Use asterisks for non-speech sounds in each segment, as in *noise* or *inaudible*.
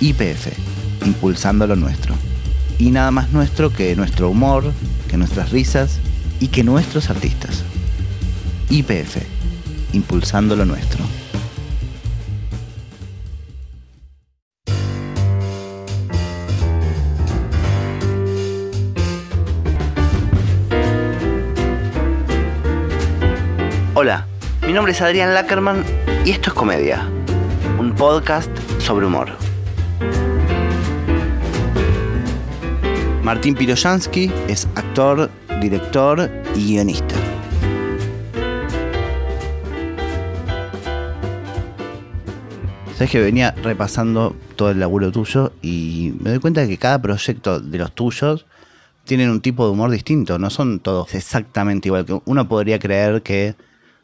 IPF, impulsando lo nuestro. Y nada más nuestro que nuestro humor, que nuestras risas y que nuestros artistas. IPF, impulsando lo nuestro. Hola, mi nombre es Adrián Lackerman y esto es Comedia, un podcast sobre humor. Martín Piroyansky es actor, director y guionista. Sabes que venía repasando todo el laburo tuyo y me doy cuenta de que cada proyecto de los tuyos tienen un tipo de humor distinto, no son todos exactamente igual. Uno podría creer que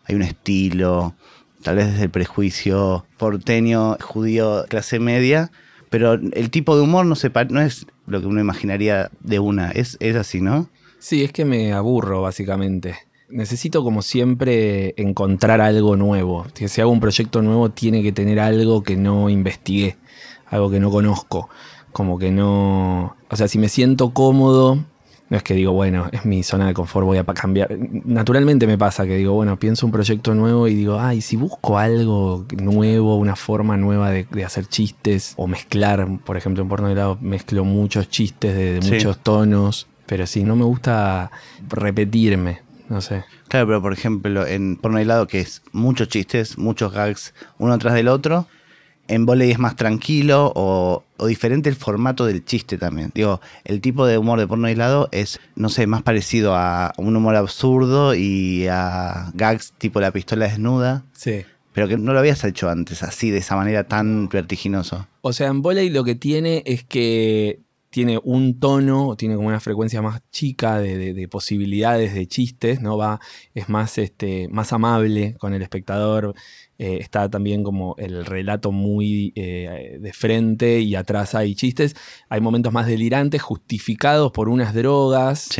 hay un estilo, tal vez desde el prejuicio porteño, judío, clase media, pero el tipo de humor no, se no es lo que uno imaginaría de una. Es, es así, ¿no? Sí, es que me aburro, básicamente. Necesito, como siempre, encontrar algo nuevo. Si hago un proyecto nuevo, tiene que tener algo que no investigué, algo que no conozco. Como que no. O sea, si me siento cómodo no es que digo, bueno, es mi zona de confort, voy a cambiar. Naturalmente me pasa que digo, bueno, pienso un proyecto nuevo y digo, ay, si busco algo nuevo, una forma nueva de, hacer chistes o mezclar, por ejemplo, en porno de lado mezclo muchos chistes de, muchos tonos, pero si no me gusta repetirme, no sé. Claro, pero por ejemplo, en porno de lado que es muchos chistes, muchos gags, uno tras del otro, en volei es más tranquilo o, diferente el formato del chiste también. Digo, el tipo de humor de porno aislado es, no sé, más parecido a un humor absurdo y a gags tipo la pistola desnuda. Sí. Pero que no lo habías hecho antes, así, de esa manera tan vertiginoso. O sea, en volei lo que tiene es que tiene un tono, tiene como una frecuencia más chica de, posibilidades de chistes, ¿no? Va, es más, este, más amable con el espectador, eh, está también como el relato muy eh, de frente y atrás hay chistes. Hay momentos más delirantes, justificados por unas drogas,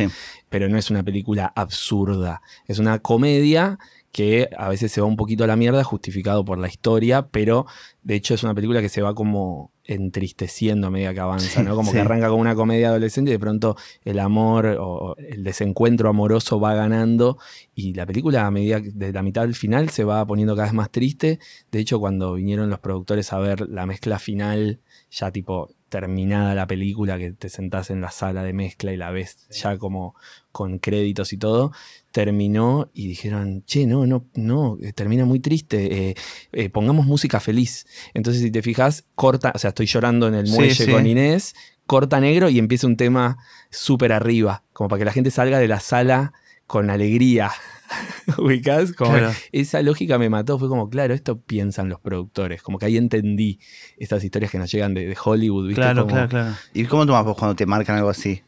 pero no es una película absurda. Es una comedia que a veces se va un poquito a la mierda, justificado por la historia, pero de hecho es una película que se va como entristeciendo a medida que avanza, ¿no? Como que arranca con una comedia adolescente y de pronto el amor o el desencuentro amoroso va ganando y la película a medida de la mitad del final se va poniendo cada vez más triste. De hecho, cuando vinieron los productores a ver la mezcla final, ya tipo terminada la película, que te sentás en la sala de mezcla y la ves ya como con créditos y todo, terminó y dijeron, che, no, no, no, eh, termina muy triste, eh, eh, pongamos música feliz. Entonces, si te fijas, corta, o sea, estoy llorando en el muelle con Inés, corta negro y empieza un tema súper arriba, como para que la gente salga de la sala con alegría. *laughs* ¿Ubicás? Como Esa lógica me mató, fue como, claro, esto piensan los productores, como que ahí entendí estas historias que nos llegan de, Hollywood, ¿viste? Claro, claro, claro. ¿Y cómo tomas vos cuando te marcan algo así?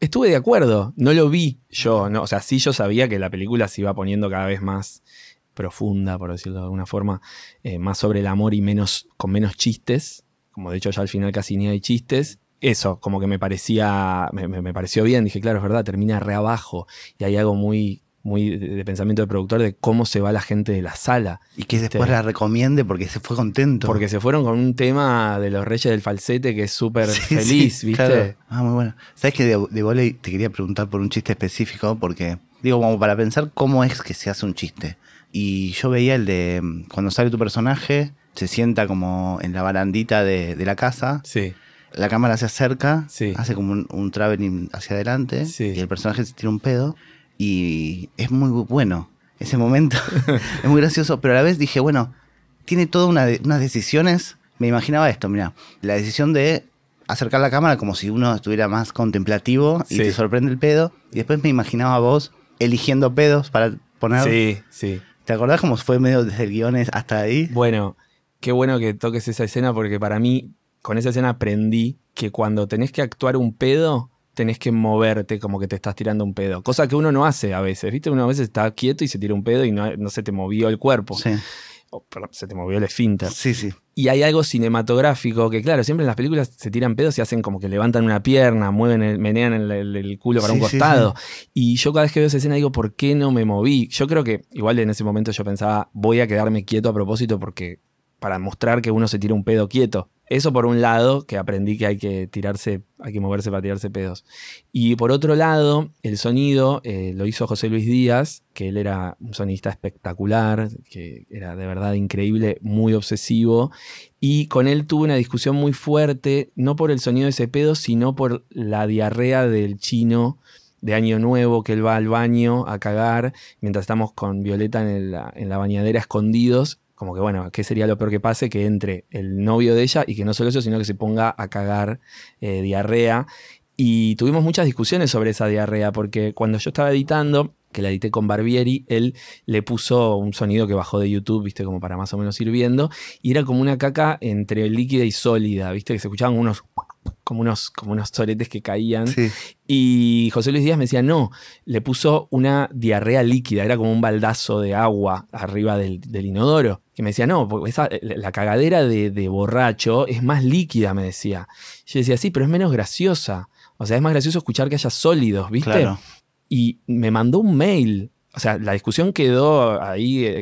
estuve de acuerdo, no lo vi yo, no, o sea, sí yo sabía que la película se iba poniendo cada vez más profunda, por decirlo de alguna forma, eh, más sobre el amor y menos, con menos chistes, como de hecho ya al final casi ni hay chistes. Eso, como que me parecía, me pareció bien, dije, claro, es verdad, termina re abajo y hay algo muy muy de pensamiento del productor de cómo se va la gente de la sala. Y que después la recomiende porque se fue contento. Porque se fueron con un tema de los Reyes del Falsete que es súper *laughs* feliz, ¿viste? Ah, muy bueno. Sabes que de, de te quería preguntar por un chiste específico porque, digo, como para pensar cómo es que se hace un chiste. Y yo veía el de cuando sale tu personaje, se sienta como en la barandita de, la casa. Sí la cámara se acerca, sí. hace como un, un traveling hacia adelante sí. y el personaje se tira un pedo y es muy bueno ese momento. *laughs* es muy gracioso, pero a la vez dije, bueno, tiene todas unas decisiones. Me imaginaba esto, mira, la decisión de acercar la cámara como si uno estuviera más contemplativo y te sorprende el pedo. Y después me imaginaba vos eligiendo pedos para poner. Sí, sí. ¿Te acordás cómo fue medio desde guiones hasta ahí? Bueno, qué bueno que toques esa escena porque para mí, con esa escena aprendí que cuando tenés que actuar un pedo, tenés que moverte como que te estás tirando un pedo. Cosa que uno no hace a veces, ¿viste? Uno a veces está quieto y se tira un pedo y no, se te movió el cuerpo. Sí. se te movió el esfínter. Sí, sí. Y hay algo cinematográfico que, claro, siempre en las películas se tiran pedos y hacen como que levantan una pierna, mueven menean el, culo para un costado. Y yo cada vez que veo esa escena digo, ¿por qué no me moví? Yo creo que, igual en ese momento yo pensaba, voy a quedarme quieto a propósito porque para mostrar que uno se tira un pedo quieto. Eso por un lado, que aprendí que hay que tirarse, hay que moverse para tirarse pedos. Y por otro lado, el sonido eh, lo hizo José Luis Díaz, que él era un sonista espectacular, que era de verdad increíble, muy obsesivo. Y con él tuve una discusión muy fuerte, no por el sonido de ese pedo, sino por la diarrea del chino de Año Nuevo, que él va al baño a cagar, mientras estamos con Violeta en, en la bañadera escondidos, como que bueno, ¿qué sería lo peor que pase? Que entre el novio de ella y que no solo eso, sino que se ponga a cagar eh, diarrea. Y tuvimos muchas discusiones sobre esa diarrea, porque cuando yo estaba editando, que la edité con Barbieri, él le puso un sonido que bajó de YouTube, viste, como para más o menos ir viendo, y era como una caca entre líquida y sólida, viste, que se escuchaban unos como unos, como unos que caían. Y José Luis Díaz me decía, no, le puso una diarrea líquida, era como un baldazo de agua arriba del inodoro. Y me decía, no, pues, esa, eh, la cagadera de, de, borracho es más líquida, me decía. Y yo decía, sí, pero es menos graciosa. O sea, es más gracioso escuchar que haya sólidos, ¿viste? Y me mandó un mail o sea, la discusión quedó ahí eh,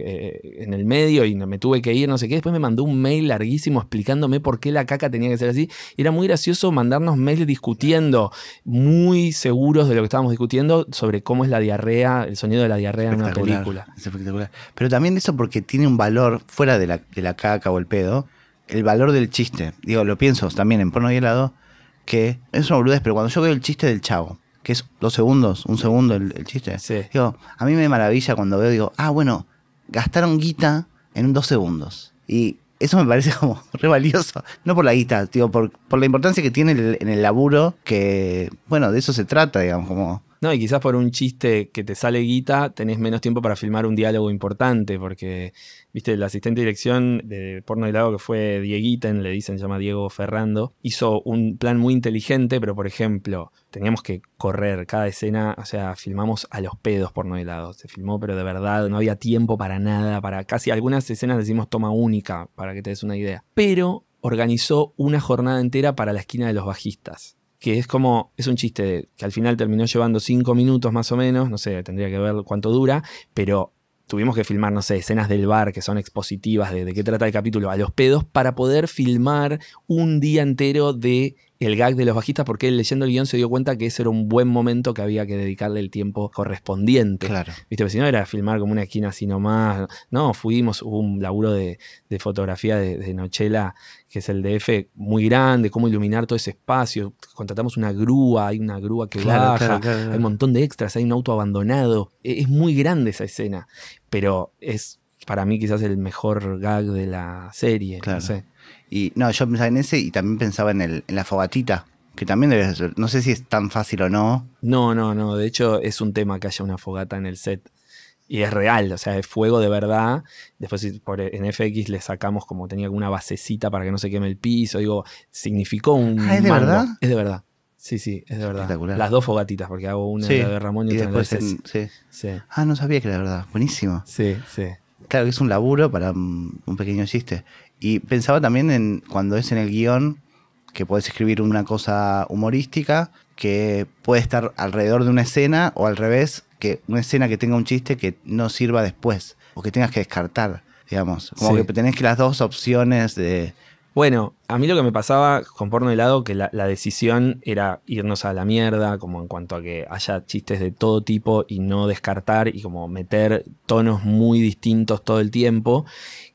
eh, en el medio y me tuve que ir, no sé qué. Después me mandó un mail larguísimo explicándome por qué la caca tenía que ser así. Y era muy gracioso mandarnos mails discutiendo, muy seguros de lo que estábamos discutiendo, sobre cómo es la diarrea, el sonido de la diarrea en una película. Pero también eso porque tiene un valor, fuera de la, de la caca o el pedo, el valor del chiste. Digo, lo pienso también en porno y helado, que es una boludez, pero cuando yo veo el chiste del chavo, que es dos segundos, un segundo el, chiste. Sí. a mí me maravilla cuando veo, digo, ah, bueno, gastaron guita en dos segundos. Y eso me parece *laughs* como re valioso. No por la guita, digo, por, por la importancia que tiene en el laburo, que, bueno, de eso se trata, digamos, como no, y quizás por un chiste que te sale guita, tenés menos tiempo para filmar un diálogo importante, porque Viste, el asistente de dirección de Porno del Lago, que fue Dieguiten, le dicen, se llama Diego Ferrando, hizo un plan muy inteligente, pero por ejemplo, teníamos que correr cada escena, o sea, filmamos a los pedos Porno del Lago. Se filmó, pero de verdad, no había tiempo para nada, para casi algunas escenas decimos toma única, para que te des una idea. Pero organizó una jornada entera para la esquina de los bajistas que es como, es un chiste que al final terminó llevando cinco minutos más o menos, no sé, tendría que ver cuánto dura, pero tuvimos que filmar, no sé, escenas del bar que son expositivas de, de qué trata el capítulo a los pedos para poder filmar un día entero de el gag de los bajistas porque leyendo el guión se dio cuenta que ese era un buen momento que había que dedicarle el tiempo correspondiente. Claro. Viste, porque si no era filmar como una esquina así nomás. No, fuimos, hubo un laburo de, fotografía de, de, Nochela, que es el DF, muy grande, cómo iluminar todo ese espacio. Contratamos una grúa, hay una grúa que baja, hay un montón de extras, hay un auto abandonado. E, es, muy grande esa escena, pero es para mí quizás el mejor gag de la serie. No sé. Y no, yo pensaba en ese y también pensaba en, la fogatita, que también debes hacer no sé si es tan fácil o no. No, no, no, de hecho es un tema que haya una fogata en el set. Y es real, o sea, es fuego de verdad. Después por, en FX le sacamos como tenía una basecita para que no se queme el piso. Digo, significó un... Ah, ¿es de verdad? Es de verdad. Sí, sí, es de verdad. Las dos fogatitas, porque hago una de Ramón y, después sí. Ah, no sabía que era verdad. Buenísimo. Sí, sí. Claro que es un laburo para un pequeño chiste. Y pensaba también en cuando es en el guión, que puedes escribir una cosa humorística, que puede estar alrededor de una escena o al revés, que una escena que tenga un chiste que no sirva después o que tengas que descartar, digamos. Como que tenés que las dos opciones de... Bueno, a mí lo que me pasaba con porno helado, que la, decisión era irnos a la mierda, como en cuanto a que haya chistes de todo tipo y no descartar y como meter tonos muy distintos todo el tiempo,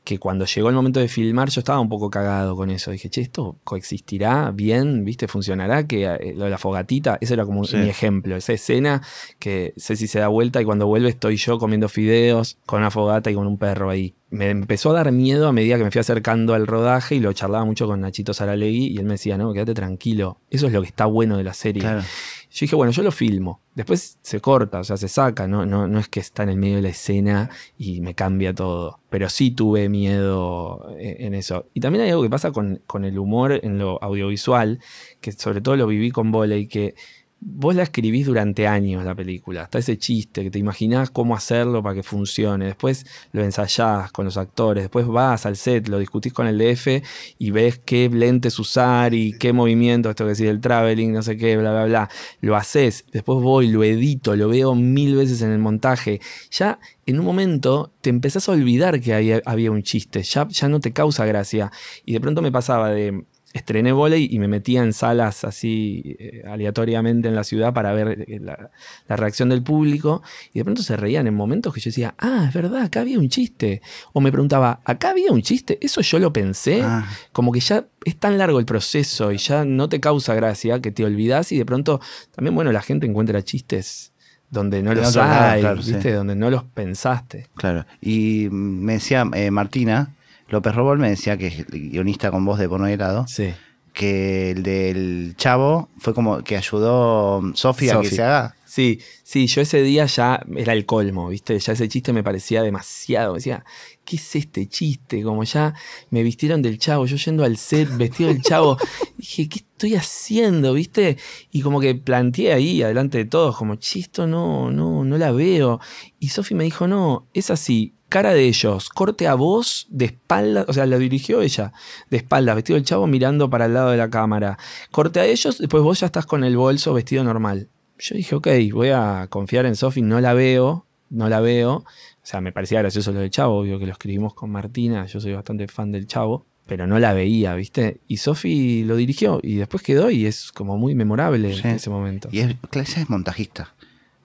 que cuando llegó el momento de filmar yo estaba un poco cagado con eso. Dije, che, esto coexistirá bien, ¿viste? ¿Funcionará? Que eh, lo de la fogatita, ese era como mi ejemplo, esa escena que sé si se da vuelta y cuando vuelve estoy yo comiendo fideos con una fogata y con un perro ahí. Me empezó a dar miedo a medida que me fui acercando al rodaje y lo charlaba mucho con a Nachito Saralegui y él me decía, no, quédate tranquilo, eso es lo que está bueno de la serie. Yo dije, bueno, yo lo filmo. Después se corta, o sea, se saca, no, no, no es que está en el medio de la escena y me cambia todo. Pero sí tuve miedo eh, en eso. Y también hay algo que pasa con, con el humor en lo audiovisual, que sobre todo lo viví con Voley, que vos la escribís durante años la película. Está ese chiste que te imaginás cómo hacerlo para que funcione. Después lo ensayás con los actores. Después vas al set, lo discutís con el DF y ves qué lentes usar y qué movimiento, esto que decís el traveling, no sé qué, bla, bla, bla. Lo haces. Después voy, lo edito, lo veo mil veces en el montaje. Ya en un momento te empezás a olvidar que había, había un chiste. Ya, ya no te causa gracia. Y de pronto me pasaba de estrené volei y me metía en salas así eh, aleatoriamente en la ciudad para ver eh, la, reacción del público y de pronto se reían en momentos que yo decía, ah, es verdad, acá había un chiste. O me preguntaba, acá había un chiste, eso yo lo pensé, ah. como que ya es tan largo el proceso y ya no te causa gracia que te olvidas y de pronto también, bueno, la gente encuentra chistes donde no los hay, ¿viste? donde no los pensaste. Claro, y mm, me decía eh, Martina, López Robol me decía que es guionista con voz de Bono helado, Sí. Que el del Chavo fue como que ayudó um, Sofía a que se haga. Sí, sí, yo ese día ya era el colmo, ¿viste? Ya ese chiste me parecía demasiado. Me decía, ¿qué es este chiste? Como ya me vistieron del chavo, yo yendo al set vestido del chavo, *laughs* dije, ¿qué estoy haciendo? ¿Viste? Y como que planteé ahí, adelante de todos, como, chisto, no, no, no la veo. Y Sofía me dijo, no, es así, cara de ellos, corte a vos de espalda, o sea, la dirigió ella, de espalda, vestido el chavo mirando para el lado de la cámara. Corte a ellos, después vos ya estás con el bolso vestido normal. Yo dije, ok, voy a confiar en Sofi, no la veo, no la veo. O sea, me parecía gracioso lo del chavo, obvio que lo escribimos con Martina, yo soy bastante fan del chavo, pero no la veía, ¿viste? Y Sofi lo dirigió y después quedó y es como muy memorable en ese momento. Y es, ella es montajista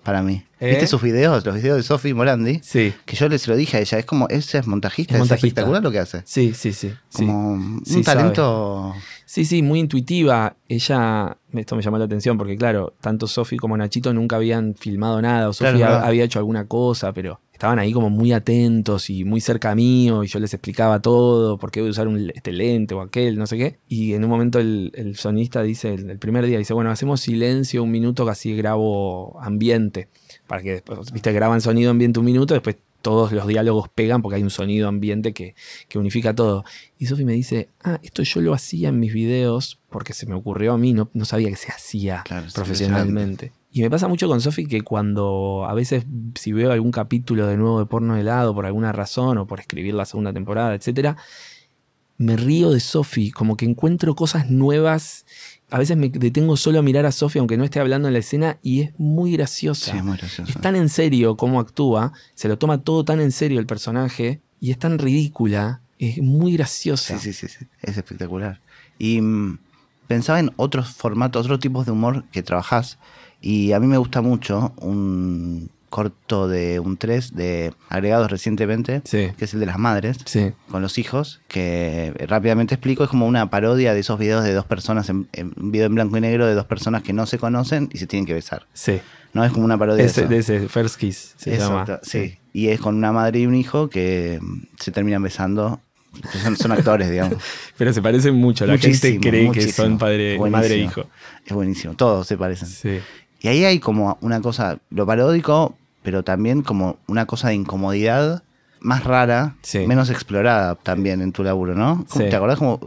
para mí. ¿Eh? ¿Viste sus videos? Los videos de Sofi Morandi. Sí. Que yo les lo dije a ella. Es como, ese es montajista, es, montajista. espectacular lo que hace. Sí, sí, sí. Como un talento. Sí, sí, muy intuitiva. Ella, esto me llamó la atención porque, claro, tanto Sofi como Nachito nunca habían filmado nada. O Sofi había hecho alguna cosa, pero estaban ahí como muy atentos y muy cerca mío y yo les explicaba todo, por qué voy a usar un, este lente o aquel, no sé qué. Y en un momento el, sonista dice, el, primer día dice, bueno, hacemos silencio un minuto casi así grabo ambiente, para que después, viste, graban sonido ambiente un minuto, después todos los diálogos pegan porque hay un sonido ambiente que, unifica todo. Y Sofi me dice, ah, esto yo lo hacía en mis videos porque se me ocurrió a mí, no, sabía que se hacía profesionalmente. Y me pasa mucho con Sofi que cuando a veces si veo algún capítulo de nuevo de porno helado por alguna razón o por escribir la segunda temporada, etc., me río de Sofi, como que encuentro cosas nuevas. A veces me detengo solo a mirar a Sofi aunque no esté hablando en la escena y es muy graciosa. Sí, es muy Es tan en serio cómo actúa, se lo toma todo tan en serio el personaje y es tan ridícula, es muy graciosa. Sí, sí, sí, es espectacular. Y mm, pensaba en otros formatos, otros tipos de humor que trabajás y a mí me gusta mucho un corto de un 3 de agregados recientemente, que es el de las madres, con los hijos, que rápidamente explico, es como una parodia de esos videos de dos personas, en, un video en blanco y negro de dos personas que no se conocen y se tienen que besar. Sí. No es como una parodia de, eso. de, ese First Kiss se llama. Sí. Y es con una madre y un hijo que se terminan besando. Son, actores, digamos. *laughs* Pero se parecen mucho. La muchísimo, gente cree que son padre, madre e hijo. Es buenísimo. Todos se parecen. Sí. Y ahí hay como una cosa, lo paródico, pero también como una cosa de incomodidad más rara, menos explorada también en tu laburo, ¿no? ¿Te acordás como,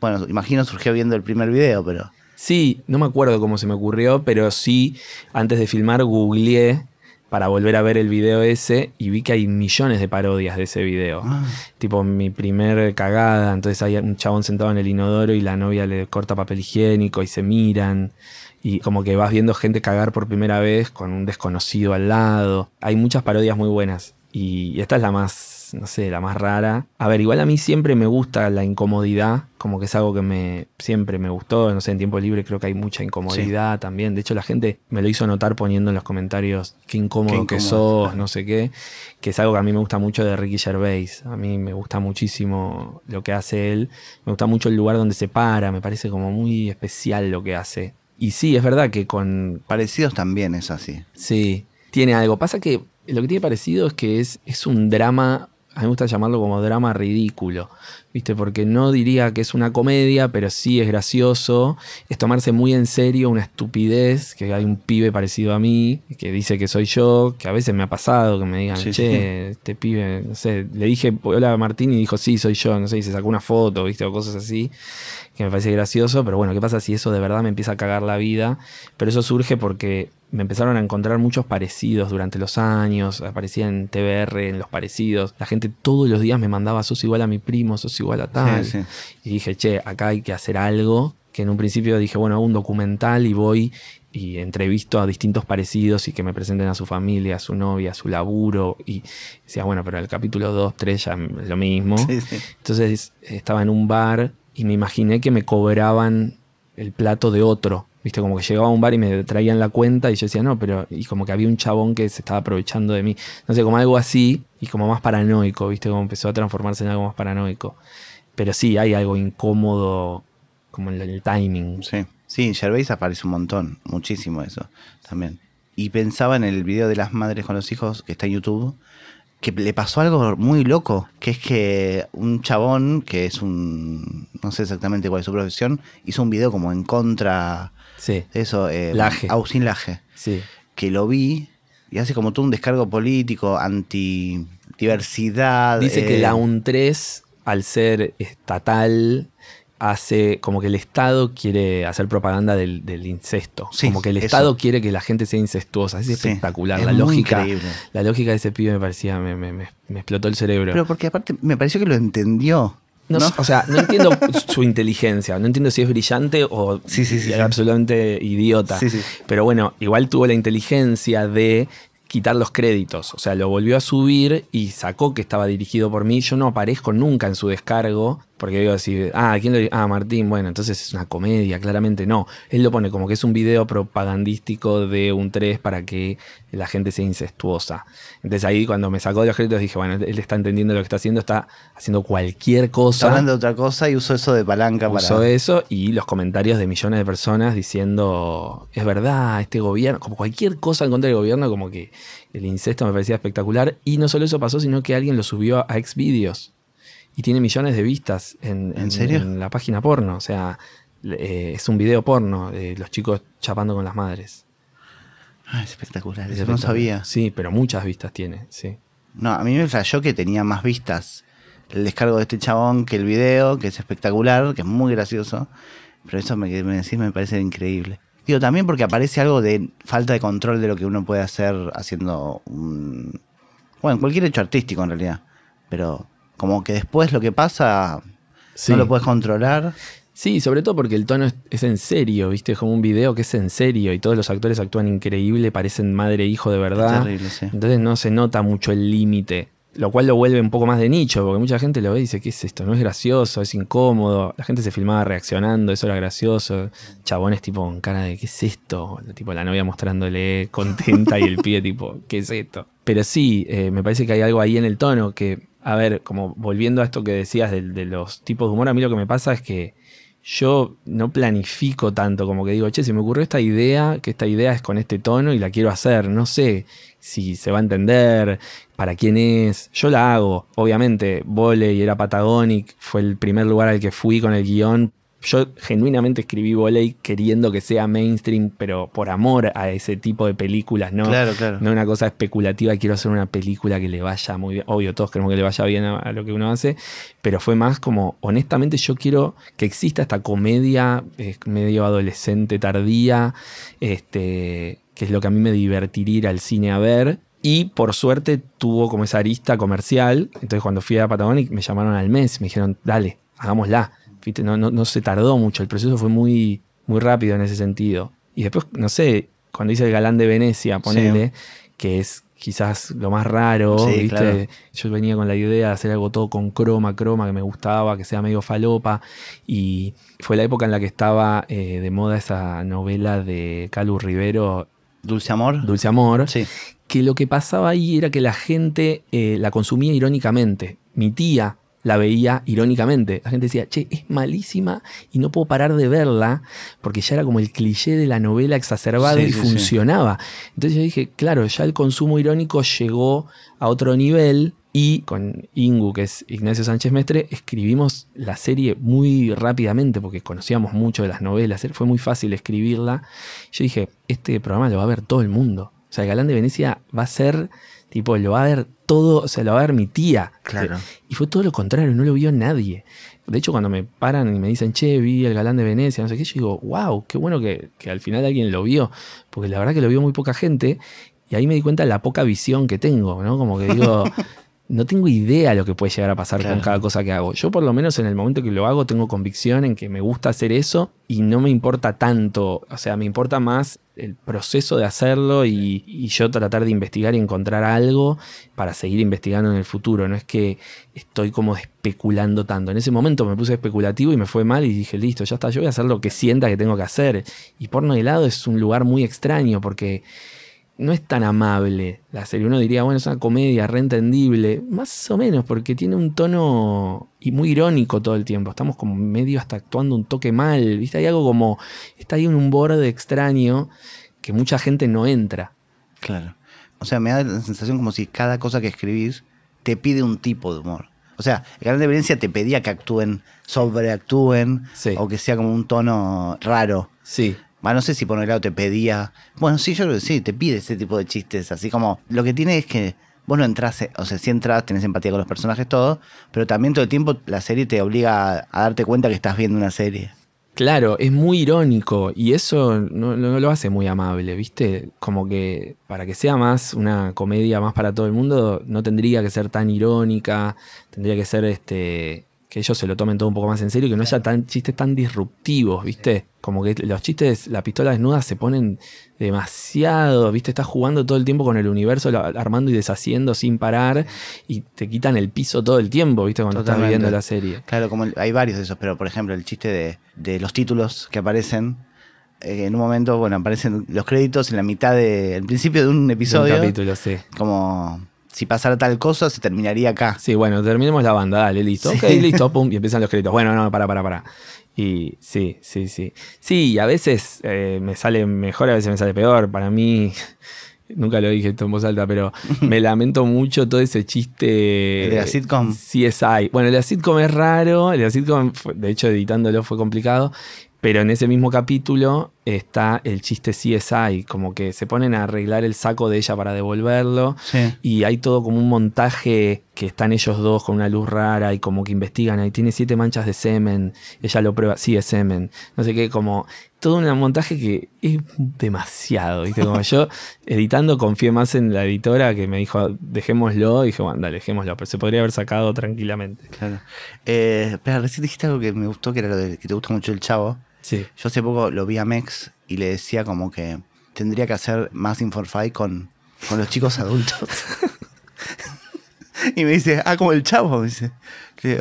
bueno, imagino surgió viendo el primer video, pero... Sí, no me acuerdo cómo se me ocurrió, pero sí, antes de filmar googleé para volver a ver el video ese y vi que hay millones de parodias de ese video. Ah. Tipo mi primer cagada, entonces hay un chabón sentado en el inodoro y la novia le corta papel higiénico y se miran y como que vas viendo gente cagar por primera vez con un desconocido al lado. Hay muchas parodias muy buenas y esta es la más, no sé, la más rara. A ver, igual a mí siempre me gusta la incomodidad, como que es algo que me siempre me gustó, no sé, en tiempo libre creo que hay mucha incomodidad también. De hecho, la gente me lo hizo notar poniendo en los comentarios qué incómodo, que sos, no sé qué, que es algo que a mí me gusta mucho de Ricky Gervais. A mí me gusta muchísimo lo que hace él, me gusta mucho el lugar donde se para, me parece como muy especial lo que hace y sí, es verdad que con... Parecidos también es así. Sí, tiene algo. Pasa que lo que tiene parecido es que es, es un drama, a mí me gusta llamarlo como drama ridículo, ¿viste? Porque no diría que es una comedia, pero sí es gracioso. Es tomarse muy en serio una estupidez, que hay un pibe parecido a mí, que dice que soy yo, que a veces me ha pasado que me digan, che, este pibe, no sé, le dije, hola Martín y dijo, sí, soy yo, no sé, y se sacó una foto, ¿viste? O cosas así que me parece gracioso, pero bueno, ¿qué pasa si eso de verdad me empieza a cagar la vida? Pero eso surge porque me empezaron a encontrar muchos parecidos durante los años, aparecía en TBR, en los parecidos, la gente todos los días me mandaba, sos igual a mi primo, sos igual a tal. Y dije, che, acá hay que hacer algo, que en un principio dije, bueno, hago un documental y voy y entrevisto a distintos parecidos y que me presenten a su familia, a su novia, a su laburo. Y decía, bueno, pero el capítulo 2, 3 ya es lo mismo. Entonces estaba en un bar y me imaginé que me cobraban el plato de otro. Viste, como que llegaba a un bar y me traían la cuenta y yo decía, no, pero. Y como que había un chabón que se estaba aprovechando de mí. No sé, como algo así y como más paranoico, viste, como empezó a transformarse en algo más paranoico. Pero sí, hay algo incómodo como en el timing. Sí, sí, Gervais aparece un montón, muchísimo eso también. Y pensaba en el video de las madres con los hijos que está en YouTube, que le pasó algo muy loco, que es que un chabón, que es un, no sé exactamente cuál es su profesión, hizo un video como en contra de eso, eh, laje. Laje, sí. que lo vi y hace como todo un descargo político, anti diversidad. Dice que eh, la UN3, al ser estatal, hace como que el Estado quiere hacer propaganda del, incesto. como que el Estado quiere que la gente sea incestuosa. Es espectacular. la, lógica, la lógica de ese pibe me parecía, me, explotó el cerebro. Pero porque aparte me pareció que lo entendió. No, O sea, no entiendo *laughs* su inteligencia, no entiendo si es brillante o sí, sí absolutamente idiota. Pero bueno, igual tuvo la inteligencia de quitar los créditos. O sea, lo volvió a subir y sacó que estaba dirigido por mí. Yo no aparezco nunca en su descargo porque digo así, ah, ¿quién lo Ah, Martín, bueno, entonces es una comedia, claramente no. Él lo pone como que es un video propagandístico de un 3 para que la gente sea incestuosa. Entonces ahí cuando me sacó de los créditos dije, bueno, él está entendiendo lo que está haciendo, está haciendo cualquier cosa. Está hablando de otra cosa y uso eso de palanca para... Usó eso y los comentarios de millones de personas diciendo, es verdad, este gobierno, como cualquier cosa en contra del gobierno, como que el incesto me parecía espectacular. Y no solo eso pasó, sino que alguien lo subió a Xvideos y tiene millones de vistas en, la página porno. O sea, eh, es un video porno, de eh, los chicos chapando con las madres. es ah, espectacular, eso no sabía. Sí, pero muchas vistas tiene, sí. No, a mí me falló que tenía más vistas el descargo de este chabón que el video, que es espectacular, que es muy gracioso. Pero eso me, me decís me parece increíble. Digo, también porque aparece algo de falta de control de lo que uno puede hacer haciendo un... Bueno, cualquier hecho artístico en realidad. Pero como que después lo que pasa no lo puedes controlar. Sí, sobre todo porque el tono es, en serio, ¿viste? Es como un video que es en serio y todos los actores actúan increíble, parecen madre e hijo de verdad. Es terrible, sí. Entonces no se nota mucho el límite, lo cual lo vuelve un poco más de nicho, porque mucha gente lo ve y dice, ¿qué es esto? No es gracioso, es incómodo. La gente se filmaba reaccionando, eso era gracioso. Chabones tipo con cara de, ¿qué es esto? Tipo la novia mostrándole contenta y el pie tipo, ¿qué es esto? Pero sí, eh, me parece que hay algo ahí en el tono que a ver, como volviendo a esto que decías de, los tipos de humor, a mí lo que me pasa es que yo no planifico tanto, como que digo, che, se me ocurrió esta idea, que esta idea es con este tono y la quiero hacer, no sé si se va a entender, para quién es, yo la hago, obviamente, Vole y era Patagonic, fue el primer lugar al que fui con el guión yo genuinamente escribí volei queriendo que sea mainstream, pero por amor a ese tipo de películas, ¿no? Claro, claro. No una cosa especulativa, quiero hacer una película que le vaya muy bien. Obvio, todos queremos que le vaya bien a, lo que uno hace, pero fue más como, honestamente, yo quiero que exista esta comedia medio adolescente, tardía, este, que es lo que a mí me divertiría ir al cine a ver. Y por suerte tuvo como esa arista comercial. Entonces, cuando fui a Patagonia, me llamaron al mes, me dijeron, dale, hagámosla no, se tardó mucho, el proceso fue muy, muy rápido en ese sentido. Y después, no sé, cuando hice el galán de Venecia, ponele, que es quizás lo más raro, Yo venía con la idea de hacer algo todo con croma, croma, que me gustaba, que sea medio falopa. Y fue la época en la que estaba eh, de moda esa novela de Calu Rivero. Dulce Amor. Dulce Amor. Que lo que pasaba ahí era que la gente eh, la consumía irónicamente. Mi tía la veía irónicamente. La gente decía, che, es malísima y no puedo parar de verla, porque ya era como el cliché de la novela exacerbado y funcionaba. Entonces yo dije, claro, ya el consumo irónico llegó a otro nivel. Y con Ingu, que es Ignacio Sánchez Mestre, escribimos la serie muy rápidamente porque conocíamos mucho de las novelas. Fue muy fácil escribirla. Yo dije, este programa lo va a ver todo el mundo. O sea, el galán de Venecia va a ser, tipo, lo va a ver todo, o sea, lo va a ver mi tía. Claro. Y fue todo lo contrario, no lo vio nadie. De hecho, cuando me paran y me dicen, che, vi el galán de Venecia, no sé qué, yo digo, wow, qué bueno que, que al final alguien lo vio. Porque la verdad que lo vio muy poca gente. Y ahí me di cuenta de la poca visión que tengo, ¿no? Como que digo, *laughs* no tengo idea lo que puede llegar a pasar con cada cosa que hago. Yo por lo menos en el momento que lo hago tengo convicción en que me gusta hacer eso y no me importa tanto, o sea, me importa más el proceso de hacerlo y, y yo tratar de investigar y encontrar algo para seguir investigando en el futuro. No es que estoy como especulando tanto. En ese momento me puse especulativo y me fue mal y dije, listo, ya está, yo voy a hacer lo que sienta que tengo que hacer. Y porno de lado es un lugar muy extraño porque no es tan amable la serie. Uno diría, bueno, es una comedia reentendible. Más o menos, porque tiene un tono y muy irónico todo el tiempo. Estamos como medio hasta actuando un toque mal. ¿Viste? Hay algo como. Está ahí en un borde extraño que mucha gente no entra. Claro. O sea, me da la sensación como si cada cosa que escribís te pide un tipo de humor. O sea, el canal de te pedía que actúen, sobreactúen, o que sea como un tono raro. Sí no sé si por un lado te pedía. Bueno, sí, yo creo que sí, te pide ese tipo de chistes. Así como lo que tiene es que vos no entras, eh, o sea, si entras, tenés empatía con los personajes, todo, pero también todo el tiempo la serie te obliga a, darte cuenta que estás viendo una serie. Claro, es muy irónico y eso no, no, lo hace muy amable, ¿viste? Como que para que sea más una comedia más para todo el mundo, no tendría que ser tan irónica, tendría que ser este que ellos se lo tomen todo un poco más en serio que no haya tan, chistes tan disruptivos, ¿viste? Como que los chistes, la pistola desnuda se ponen demasiado, ¿viste? Estás jugando todo el tiempo con el universo, armando y deshaciendo sin parar y te quitan el piso todo el tiempo, ¿viste? Cuando estás viendo la serie. Claro, como hay varios de esos, pero por ejemplo, el chiste de, los títulos que aparecen eh, en un momento, bueno, aparecen los créditos en la mitad del principio de un episodio. De un capítulo, sí. Como si pasara tal cosa, se terminaría acá. Sí, bueno, terminemos la banda, dale, listo. Ok, listo, pum, y empiezan los créditos. Bueno, no, para, para, para. Y sí, sí, sí. Sí, a veces eh, me sale mejor, a veces me sale peor. Para mí, *laughs* nunca lo dije esto en voz alta, pero *laughs* me lamento mucho todo ese chiste. ¿El de la sitcom? ahí. Bueno, el de la sitcom es raro, el de la sitcom, de hecho, editándolo fue complicado. Pero en ese mismo capítulo está el chiste CSI, como que se ponen a arreglar el saco de ella para devolverlo y hay todo como un montaje que están ellos dos con una luz rara y como que investigan, ahí tiene siete manchas de semen, ella lo prueba, sí es semen, no sé qué, como todo un montaje que es demasiado, ¿viste? Como yo *laughs* editando confié más en la editora que me dijo, dejémoslo, dije, bueno, dale, dejémoslo, pero se podría haber sacado tranquilamente. Claro. Eh, pero recién dijiste algo que me gustó, que era lo de que te gusta mucho el chavo. Yo hace poco lo vi a Mex y le decía como que tendría que hacer más Inforfy con, con los chicos adultos. *laughs* y me dice, ah, como el chavo. Me dice,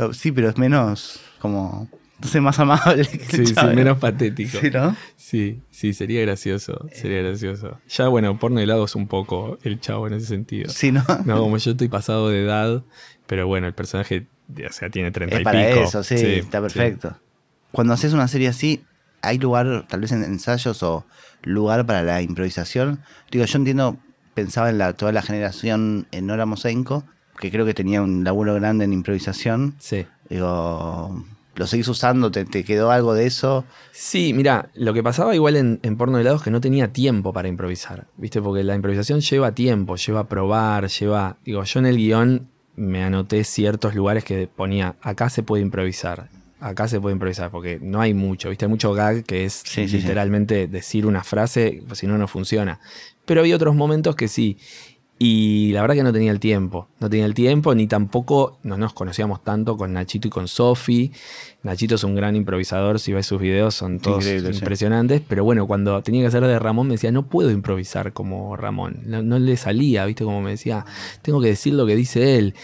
oh, sí, pero es menos como entonces más amable. Que sí, sí, menos patético. ¿Sí, sí, sí, sería gracioso. Sería gracioso. Ya, bueno, porno helado es un poco el chavo en ese sentido. Sí, ¿no? No, como yo estoy pasado de edad, pero bueno, el personaje, ya sea, tiene 30 es para Eso, sí, está perfecto. Cuando haces una serie así, hay lugar, tal vez en ensayos o lugar para la improvisación. Digo, yo entiendo, pensaba en la, toda la generación en Nora Mosenko, que creo que tenía un laburo grande en improvisación. Sí. Digo, ¿lo seguís usando? ¿Te, quedó algo de eso? Sí, mira, lo que pasaba igual en, Porno de Lado es que no tenía tiempo para improvisar, ¿viste? Porque la improvisación lleva tiempo, lleva probar, lleva. Digo, yo en el guión me anoté ciertos lugares que ponía, acá se puede improvisar acá se puede improvisar porque no hay mucho, ¿viste? Hay mucho gag que es literalmente decir una frase, pues, si no, no funciona. Pero había otros momentos que sí. Y la verdad que no tenía el tiempo. No tenía el tiempo, ni tampoco nos conocíamos tanto con Nachito y con Sofi. Nachito es un gran improvisador, si ves sus videos son todos impresionantes. Pero bueno, cuando tenía que hacer de Ramón me decía, no puedo improvisar como Ramón. No, no le salía, viste, como me decía, tengo que decir lo que dice él.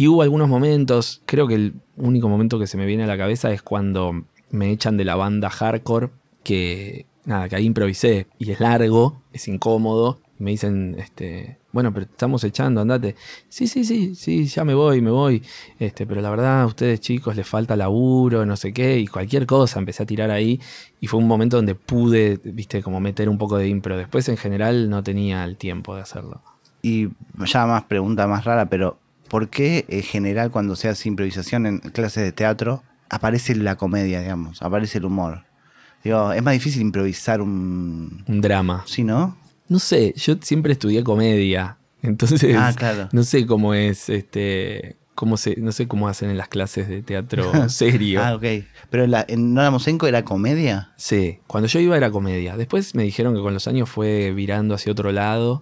Y hubo algunos momentos, creo que el único momento que se me viene a la cabeza es cuando me echan de la banda hardcore, que nada, que ahí improvisé y es largo, es incómodo. Y me dicen, este, bueno, pero estamos echando, andate. Sí, sí, sí, sí, ya me voy, me voy. Este, pero la verdad, a ustedes chicos les falta laburo, no sé qué, y cualquier cosa empecé a tirar ahí. Y fue un momento donde pude, viste, como meter un poco de impro. Después, en general, no tenía el tiempo de hacerlo. Y ya más pregunta más rara, pero por qué en eh, general cuando se hace improvisación en clases de teatro aparece la comedia, digamos, aparece el humor? Digo, es más difícil improvisar un... drama. Sí, ¿no? No sé, yo siempre estudié comedia. *laughs* Entonces, ah, no sé cómo es este... Cómo no sé cómo hacen en las clases de teatro *laughs* serio. ah, ok. Pero la, en Nora Mosenko era comedia. Sí, cuando yo iba era comedia. Después me dijeron que con los años fue virando hacia otro lado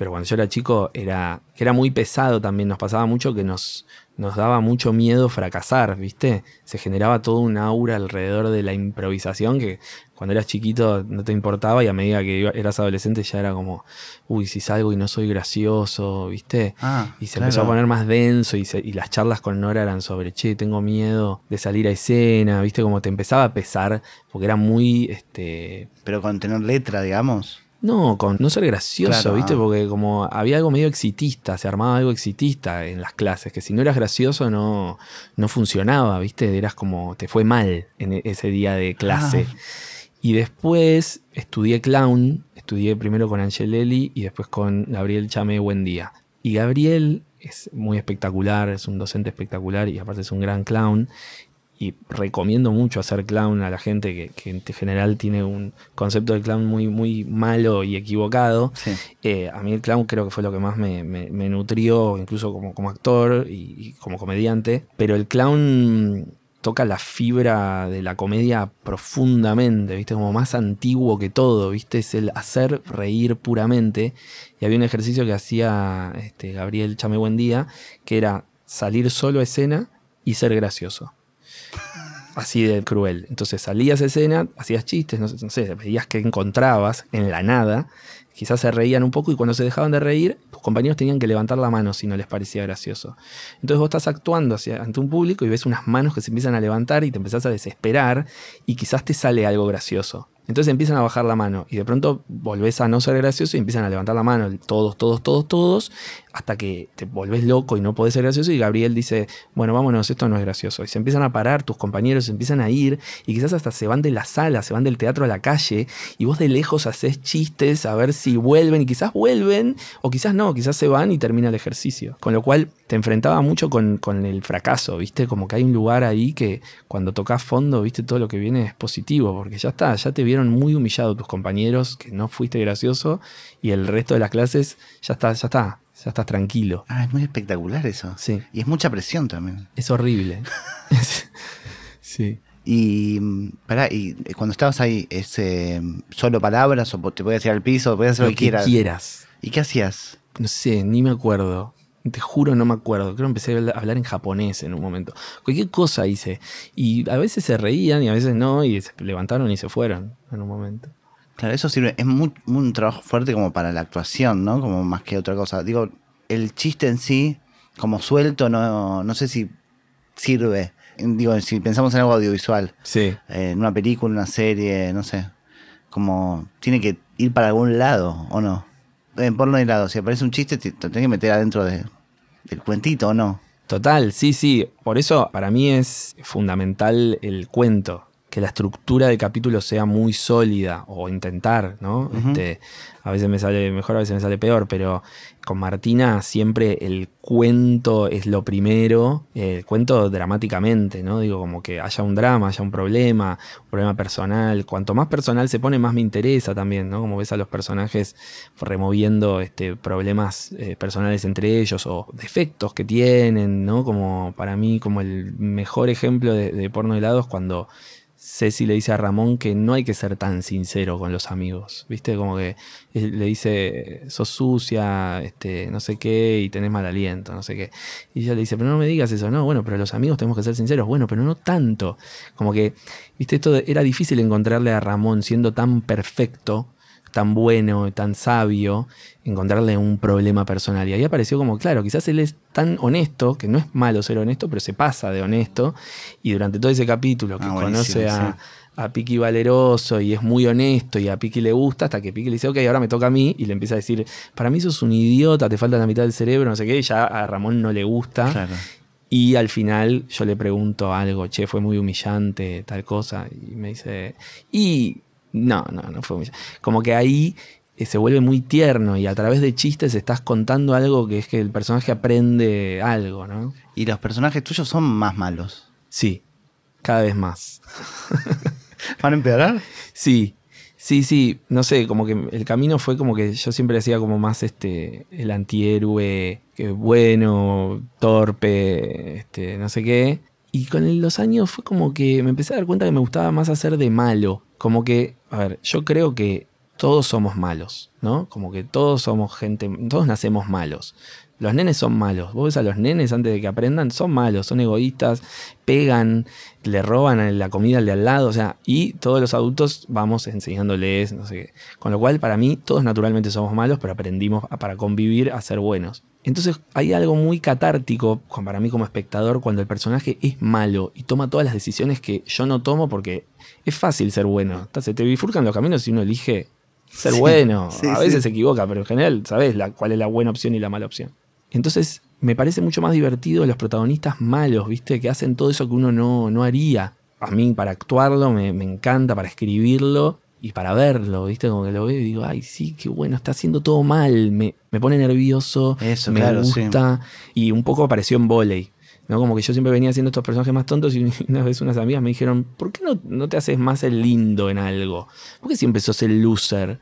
pero cuando yo era chico era, era muy pesado también, nos pasaba mucho que nos, nos daba mucho miedo fracasar, ¿viste? Se generaba todo un aura alrededor de la improvisación que cuando eras chiquito no te importaba y a medida que eras adolescente ya era como, uy, si salgo y no soy gracioso, ¿viste? Ah, y se empezó a poner más denso y, las charlas con Nora eran sobre, che, tengo miedo de salir a escena, ¿viste? Como te empezaba a pesar porque era muy, este... Pero con tener letra, digamos. No, con no ser gracioso, ¿viste? Porque como había algo medio exitista, se armaba algo exitista en las clases, que si no eras gracioso no, no funcionaba, ¿viste? Eras como, te fue mal en e-, ese día de clase. Ah. Y después estudié clown, estudié primero con Angelelli y después con Gabriel Chame Buendía. Y Gabriel es muy espectacular, es un docente espectacular y aparte es un gran clown y recomiendo mucho hacer clown a la gente que, en general tiene un concepto de clown muy, muy malo y equivocado. Eh, a mí el clown creo que fue lo que más me, nutrió, incluso como, como actor y, como comediante. Pero el clown toca la fibra de la comedia profundamente, ¿viste? Como más antiguo que todo, ¿viste? Es el hacer reír puramente. Y había un ejercicio que hacía este, Gabriel Chame Buendía, que era salir solo a escena y ser gracioso así de cruel. Entonces salías a escena, hacías chistes, no sé, veías que encontrabas en la nada, quizás se reían un poco y cuando se dejaban de reír, tus compañeros tenían que levantar la mano si no les parecía gracioso. Entonces vos estás actuando hacia, ante un público y ves unas manos que se empiezan a levantar y te empezás a desesperar y quizás te sale algo gracioso. Entonces empiezan a bajar la mano y de pronto volvés a no ser gracioso y empiezan a levantar la mano todos, todos, todos, todos, hasta que te volvés loco y no podés ser gracioso y Gabriel dice, bueno, vámonos, esto no es gracioso. Y se empiezan a parar tus compañeros, se empiezan a ir y quizás hasta se van de la sala, se van del teatro a la calle y vos de lejos haces chistes a ver si vuelven y quizás vuelven o quizás no, quizás se van y termina el ejercicio. Con lo cual te enfrentaba mucho con, con el fracaso, ¿viste? Como que hay un lugar ahí que cuando tocas fondo, ¿viste? Todo lo que viene es positivo porque ya está, ya te vieron muy humillado tus compañeros, que no fuiste gracioso, y el resto de las clases ya está, ya está, ya estás tranquilo. Ah, es muy espectacular eso. Sí. Y es mucha presión también. Es horrible. *laughs* sí. Y, mm, pará, y eh, cuando estabas ahí, ¿es mm, solo palabras o te podías ir al piso, podías hacer lo, que quieras? ¿Y qué hacías? No sé, ni me acuerdo. Te juro, no me acuerdo. Creo que empecé a hablar en japonés en un momento. Cualquier cosa hice. Y a veces se reían y a veces no, y se levantaron y se fueron en un momento. Claro, eso sirve. Es un trabajo fuerte como para la actuación, ¿no? Como más que otra cosa. Digo, el chiste en sí, como suelto, no, no sé si sirve. Digo, si pensamos en algo audiovisual, sí. Eh, en una película, una serie, no sé. Como tiene que ir para algún lado, ¿o no? en eh, porno lado, si aparece un chiste, te, tenés que meter adentro del cuentito, ¿o no? Total, sí, sí. Por eso para mí es fundamental el cuento que la estructura del capítulo sea muy sólida o intentar, ¿no? Este, a veces me sale mejor, a veces me sale peor, pero con Martina siempre el cuento es lo primero, el cuento dramáticamente, ¿no? Digo, como que haya un drama, haya un problema, un problema personal. Cuanto más personal se pone, más me interesa también, ¿no? Como ves a los personajes removiendo este, problemas eh, personales entre ellos o defectos que tienen, ¿no? Como para mí, como el mejor ejemplo de, de porno helado es cuando Ceci le dice a Ramón que no hay que ser tan sincero con los amigos, ¿viste? Como que eh, le dice, sos sucia, este, no sé qué, y tenés mal aliento, no sé qué. Y ella le dice, pero no me digas eso, no, bueno, pero los amigos tenemos que ser sinceros, bueno, pero no tanto. Como que, ¿viste? Esto era difícil encontrarle a Ramón siendo tan perfecto tan bueno, tan sabio, encontrarle un problema personal. Y ahí apareció como, claro, quizás él es tan honesto, que no es malo ser honesto, pero se pasa de honesto. Y durante todo ese capítulo que ah, conoce a, Piki Valeroso y es muy honesto y a Piki le gusta, hasta que Piki le dice, ok, ahora me toca a mí, y le empieza a decir, para mí sos un idiota, te falta la mitad del cerebro, no sé qué, y ya a Ramón no le gusta. Y al final yo le pregunto algo, che, fue muy humillante, tal cosa, y me dice, y no, no, no fue humillante. Como que ahí eh, se vuelve muy tierno y a través de chistes estás contando algo que es que el personaje aprende algo, ¿no? Y los personajes tuyos son más malos. Sí, cada vez más. *laughs* ¿Van a empeorar? Sí, sí, sí. No sé, como que el camino fue como que yo siempre decía como más este, el antihéroe, que bueno, torpe, este, no sé qué. Y con los años fue como que me empecé a dar cuenta que me gustaba más hacer de malo. Como que, a ver, yo creo que todos somos malos, ¿no? Como que todos somos gente, todos nacemos malos. Los nenes son malos. Vos ves a los nenes antes de que aprendan, son malos, son egoístas, pegan, le roban la comida al de al lado, o sea, y todos los adultos vamos enseñándoles, no sé qué. Con lo cual, para mí, todos naturalmente somos malos, pero aprendimos para convivir a ser buenos. Entonces hay algo muy catártico para mí como espectador cuando el personaje es malo y toma todas las decisiones que yo no tomo porque es fácil ser bueno. Se te bifurcan los caminos si uno elige ser bueno. a veces se equivoca, pero en general sabes la, cuál es la buena opción y la mala opción. Entonces me parece mucho más divertido los protagonistas malos, ¿viste? Que hacen todo eso que uno no, no haría. A mí para actuarlo me, me encanta, para escribirlo y para verlo, ¿viste? Como que lo veo y digo, ay, sí, qué bueno, está haciendo todo mal, me, me pone nervioso, Eso, me gusta. Y un poco apareció en voley, ¿no? Como que yo siempre venía haciendo estos personajes más tontos *laughs* y una vez unas amigas me dijeron, ¿por qué no, no te haces más el lindo en algo? ¿Por qué siempre sos el loser?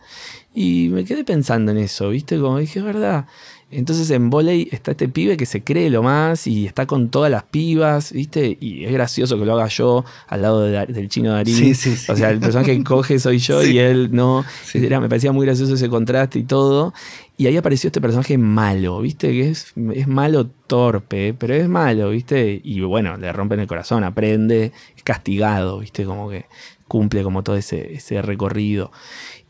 Y me quedé pensando en eso, ¿viste? Como dije, es verdad. Entonces en volei está este pibe que se cree lo más y está con todas las pibas, ¿viste? Y es gracioso que lo haga yo al lado del chino Darín. O sea, el personaje que coge soy yo *laughs* y él no. me parecía muy gracioso ese contraste y todo. Y ahí apareció este personaje malo, ¿viste? Que es, malo torpe, pero es malo, ¿viste? Y bueno, le rompen el corazón, aprende, es castigado, ¿viste? Como que cumple como todo ese, recorrido.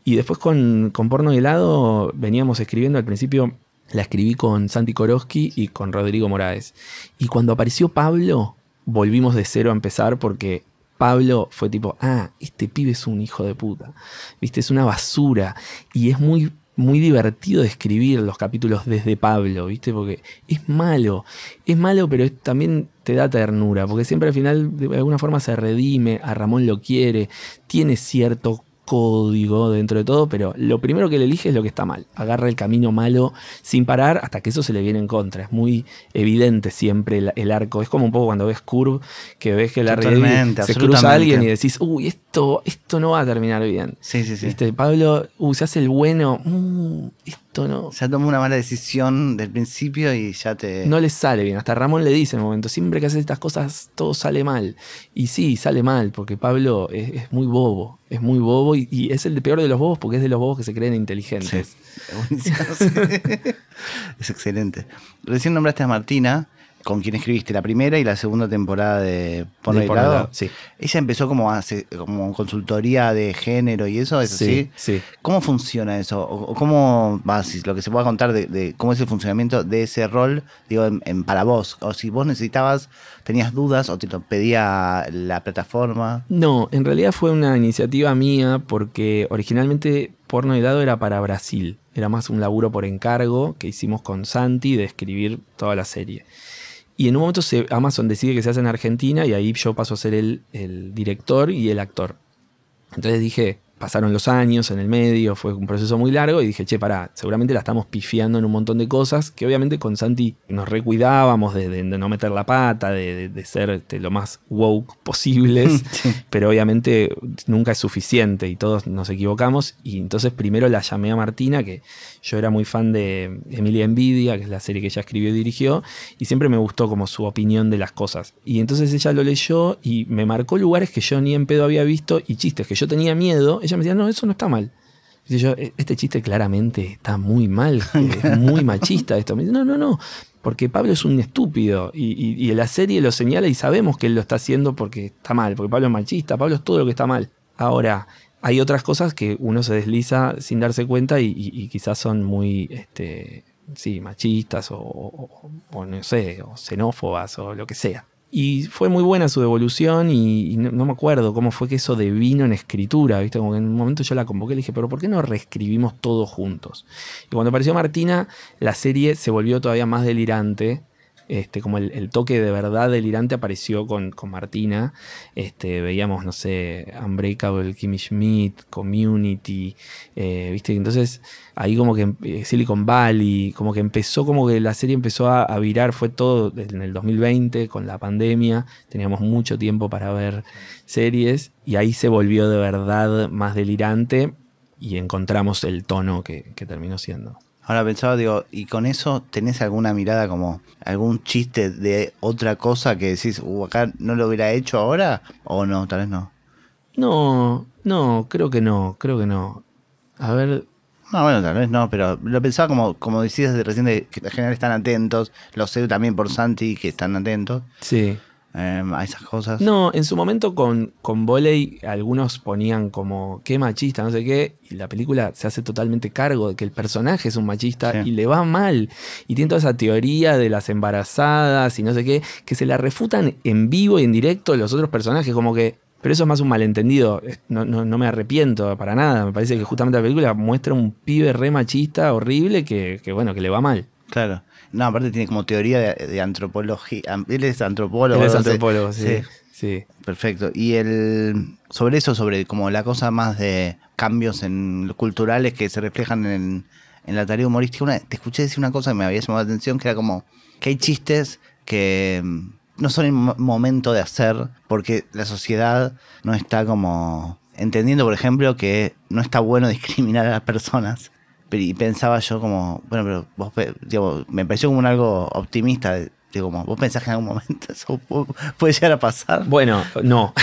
Y después con, con Porno de Helado veníamos escribiendo al principio la escribí con Santi Koroski y con Rodrigo Moraes. Y cuando apareció Pablo, volvimos de cero a empezar porque Pablo fue tipo, ah, este pibe es un hijo de puta. Viste, es una basura. Y es muy, muy divertido escribir los capítulos desde Pablo, ¿viste? Porque es malo. Es malo, pero también te da ternura. Porque siempre al final, de alguna forma, se redime. A Ramón lo quiere. Tiene cierto código dentro de todo, pero lo primero que le elige es lo que está mal. Agarra el camino malo sin parar hasta que eso se le viene en contra. Es muy evidente siempre el, arco. Es como un poco cuando ves Curve, que ves que la red se cruza a alguien y decís, uy, esto, esto no va a terminar bien. Sí, sí, sí. Pablo, uy, se hace el bueno, mm, no. Ya tomó una mala decisión del principio y ya te. No le sale bien. Hasta Ramón le dice en el momento: siempre que haces estas cosas, todo sale mal. Y sí, sale mal, porque Pablo es, muy bobo. Es muy bobo y, es el peor de los bobos porque es de los bobos que se creen inteligentes. *laughs* *laughs* es excelente. Recién nombraste a Martina con quien escribiste la primera y la segunda temporada de Porno de Sí. Ella empezó como, hace, como consultoría de género y eso, ¿es ¿Cómo funciona eso? ¿Cómo, vas lo que se pueda contar de, cómo es el funcionamiento de ese rol, digo, para vos? O si vos necesitabas, tenías dudas o te pedía la plataforma. No, en realidad fue una iniciativa mía porque originalmente Porno Dado era para Brasil. Era más un laburo por encargo que hicimos con Santi de escribir toda la serie. Y en un momento Amazon decide que se hace en Argentina y ahí yo paso a ser el, director y el actor. Entonces dije, pasaron los años en el medio, fue un proceso muy largo y dije, che, pará, seguramente la estamos pifiando en un montón de cosas que obviamente con Santi nos recuidábamos de, no meter la pata, de, ser este, lo más woke posibles, *laughs* pero obviamente nunca es suficiente y todos nos equivocamos y entonces primero la llamé a Martina, que yo era muy fan de Emilia Envidia, que es la serie que ella escribió y dirigió, y siempre me gustó como su opinión de las cosas. Y entonces ella lo leyó y me marcó lugares que yo ni en pedo había visto y chistes que yo tenía miedo. Ella me decía, no, eso no está mal. Y yo, e-, este chiste claramente está muy mal, *laughs* es muy machista esto. Me dice, no, no, no, porque Pablo es un estúpido y, y, la serie lo señala y sabemos que él lo está haciendo porque está mal, porque Pablo es machista, Pablo es todo lo que está mal. Ahora, hay otras cosas que uno se desliza sin darse cuenta y, quizás son muy este, sí, machistas o, no sé, xenófobas o lo que sea. Y fue muy buena su devolución y, no, me acuerdo cómo fue que eso devino en escritura, ¿viste? en un momento yo la convoqué y le dije, pero ¿por qué no reescribimos todos juntos? Y cuando apareció Martina, la serie se volvió todavía más delirante este, como el, toque de verdad delirante apareció con, Martina. Este, veíamos, no sé, Unbreakable, Kimmy Schmidt, Community, eh, ¿viste? Entonces ahí como que eh, Silicon Valley, como que empezó, como que la serie empezó a, virar, fue todo en el 2020 con la pandemia, teníamos mucho tiempo para ver series y ahí se volvió de verdad más delirante y encontramos el tono que terminó siendo. Ahora pensaba, digo, ¿y con eso tenés alguna mirada como algún chiste de otra cosa que decís, uh, acá no lo hubiera hecho ahora? ¿O no? Tal vez no. No, no, creo que no, creo que no. A ver. No, bueno, tal vez no, pero lo pensaba como, como decías de recién, que en general están atentos, lo sé también por Santi, que están atentos. Sí. Em, a esas cosas. No, en su momento con, con algunos ponían como que machista, no sé qué, y la película se hace totalmente cargo de que el personaje es un machista y le va mal. Y tiene toda esa teoría de las embarazadas y no sé qué, que se la refutan en vivo y en directo los otros personajes, como que pero eso es más un malentendido. No, no, me arrepiento para nada. Me parece que justamente la película muestra un pibe re machista, horrible, que bueno, que le va mal. Claro. No, aparte tiene como teoría de, antropología. Él es antropólogo. Él es antropólogo, sí, sí. Perfecto. Y el sobre eso, sobre como la cosa más de cambios en culturales que se reflejan en, la tarea humorística. te escuché decir una cosa que me había llamado la atención, que era como que hay chistes que mm, no son el momento de hacer porque la sociedad no está como entendiendo, por ejemplo, que no está bueno *laughs* discriminar a las personas y pensaba yo como, bueno, pero vos, digo me pareció como un algo optimista. Digo, como, ¿vos pensás que en algún momento *laughs* eso puede llegar a pasar? Bueno, no.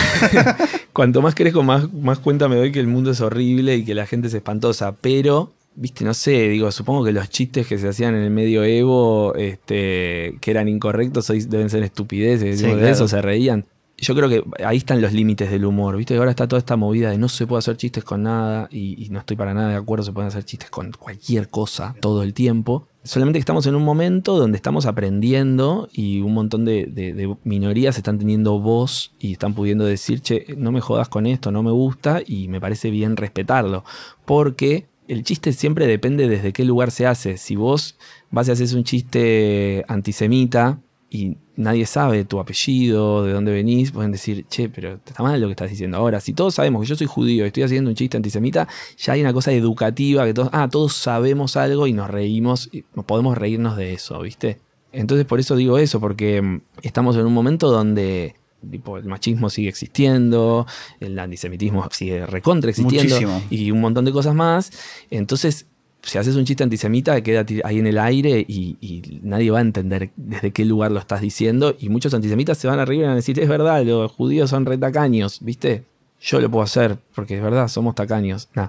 *laughs* Cuanto más crezco, más, más cuenta me doy que el mundo es horrible y que la gente es espantosa. Pero, viste, no sé, digo, supongo que los chistes que se hacían en el medioevo, este, que eran incorrectos, hoy deben ser estupideces. De eso se reían yo creo que ahí están los límites del humor, ¿viste? Ahora está toda esta movida de no se puede hacer chistes con nada y, no estoy para nada de acuerdo, se pueden hacer chistes con cualquier cosa todo el tiempo. Solamente que estamos en un momento donde estamos aprendiendo y un montón de, de minorías están teniendo voz y están pudiendo decir, che, no me jodas con esto, no me gusta y me parece bien respetarlo. Porque el chiste siempre depende desde qué lugar se hace. Si vos vas y haces un chiste antisemita, y nadie sabe tu apellido, de dónde venís, pueden decir, che, pero está mal lo que estás diciendo. Ahora, si todos sabemos que yo soy judío y estoy haciendo un chiste antisemita, ya hay una cosa educativa que todos, ah, todos sabemos algo y nos reímos, y podemos reírnos de eso, ¿viste? Entonces por eso digo eso, porque mm, estamos en un momento donde el machismo sigue existiendo, el antisemitismo sigue recontra existiendo y un montón de cosas más. Entonces si haces un chiste antisemita, queda ahí en el aire y, nadie va a entender desde qué lugar lo estás diciendo. Y muchos antisemitas se van arriba y van a decir, es verdad, los judíos son retacaños, ¿viste? Yo lo puedo hacer, porque es verdad, somos tacaños. *laughs*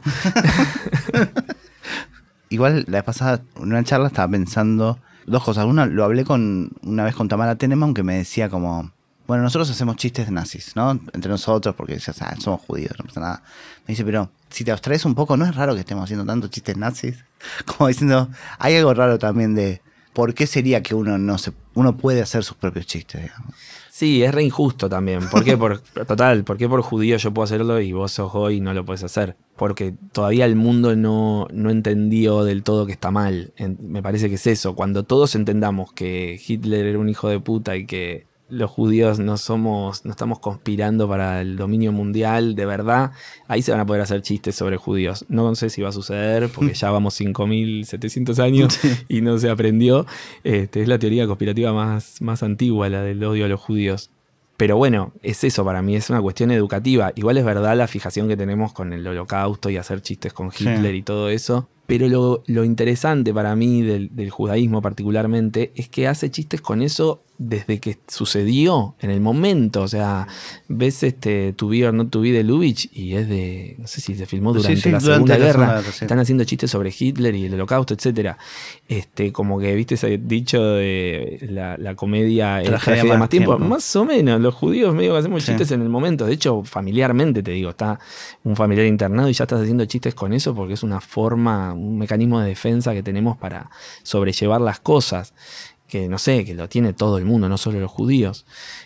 Igual la vez pasada, en una charla estaba pensando dos cosas. Una, lo hablé con una vez con Tamara Tenema, que me decía como, bueno, nosotros hacemos chistes nazis, ¿no? Entre nosotros, porque ya somos judíos, no pasa nada. Me dice, pero si te abstraes un poco, ¿no es raro que estemos haciendo tantos chistes nazis? *laughs* Como diciendo, hay algo raro también de por qué sería que uno no se, uno puede hacer sus propios chistes, digamos. Sí, es re injusto también. ¿Por qué por, *laughs* total, ¿por qué por judío yo puedo hacerlo y vos sos hoy y no lo puedes hacer? Porque todavía el mundo no, entendió del todo que está mal. me parece que es eso. Cuando todos entendamos que Hitler era un hijo de puta y que los judíos no somos, no estamos conspirando para el dominio mundial, de verdad, ahí se van a poder hacer chistes sobre judíos. No sé si va a suceder, porque *laughs* ya vamos 5.700 años y no se aprendió. Este, es la teoría conspirativa más, más antigua, la del odio a los judíos. Pero bueno, es eso para mí, es una cuestión educativa. Igual es verdad la fijación que tenemos con el holocausto y hacer chistes con Hitler y todo eso. Pero lo, interesante para mí del, judaísmo particularmente es que hace chistes con eso desde que sucedió, en el momento. O sea, ves este Tu o no tu de Lubitsch y es de, no sé si se filmó durante la Segunda Guerra. Están haciendo chistes sobre Hitler y el holocausto, etc. Este, como que, viste ese dicho de la, comedia, más, tiempo. Más o menos, los judíos medio que hacemos chistes en el momento. De hecho, familiarmente te digo, está un familiar internado y ya estás haciendo chistes con eso porque es una forma un mecanismo de defensa que tenemos para sobrellevar las cosas, que no sé, que lo tiene todo el mundo, no solo los judíos.